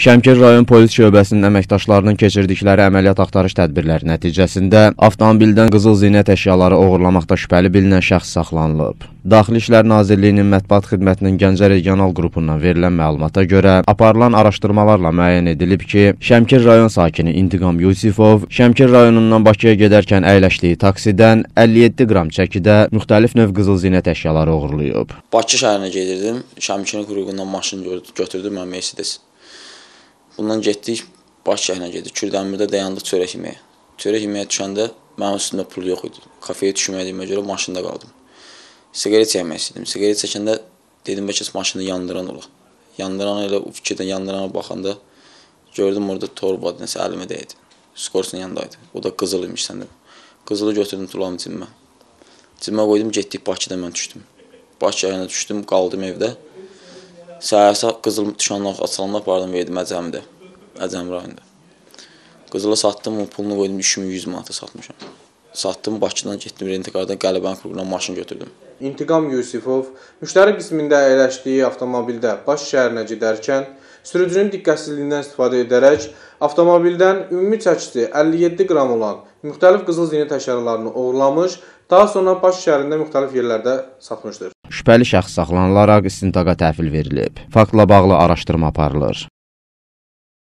Şəmkir rayon polis şöbəsinin əməkdaşlarının keçirdikləri əməliyyat axtarış tədbirləri nəticəsində avtomobildən qızıl zinət əşyaları oğurlamaqda şübhəli bilinən şəxs saxlanılıb. Daxili İşlər Nazirliyinin mətbuat xidmətinin Gəncə regional qrupundan verilən məlumata görə aparılan araşdırmalarla müəyyən edilib ki, Şəmkir rayon sakini İntiqam Yusifov Şəmkir rayonundan Bakıya gedərkən əyləşdiyi taksidən 57 qram çəkidə müxtəlif növ qızıl zinət əşyaları oğurlayıb. Bakı şəhərinə gedirdim, Şəmkirin qrupundan maşın götürdüm, mən Mercedes Bundan getdik Bakı şəhərinə getdik. Kürdəmirdə dayandıq çörək yeməyə. Çörək yeməyə düşəndə mənim üstümdə pul yox idi. Kafeyə düşmədiyimə görə maşında qaldım. Siqaret çəkmək istədim. Siqaret çəkəndə dedim bəlkə maşını yandıran olaq. Yandıran elə o fikirdən yandırana baxanda gördüm orada torba nəsə əlimə dəydi. Skorsun yanındaydı. O da qızıl imiş səndə. Qızılı götürdüm tulam cibimə. Cibimə qoydum, getdik Bakıda mən düşdüm. Bakı şəhərinə düşdüm, qaldım evdə. Səhərsə qızıl dükanına açılanda apardım verdim Əcəmdə. Əcəm rayonunda. Qızılı satdım, onun pulunu qoydum 3100 manata satmışam. Satdım Bakıdan getdim Rentiqardan Qələbən klubuna maşın götürdüm. İntiqam Yusifov müştəri qismində əyləşdiyi avtomobildə Baş şəhərinə gedərkən sürücünün diqqətsizliyindən istifadə edərək avtomobildən ümumi çəkisi 57 qram olan müxtəlif qızıl zinə təşərrüatlarını oğurlamış, daha sonra Baş şəhərində müxtəlif yerlərdə satmışdır. Şübhəli şəxs saxlanılaraq istintaqa təhvil verilib. Faktla bağlı araşdırma aparılır.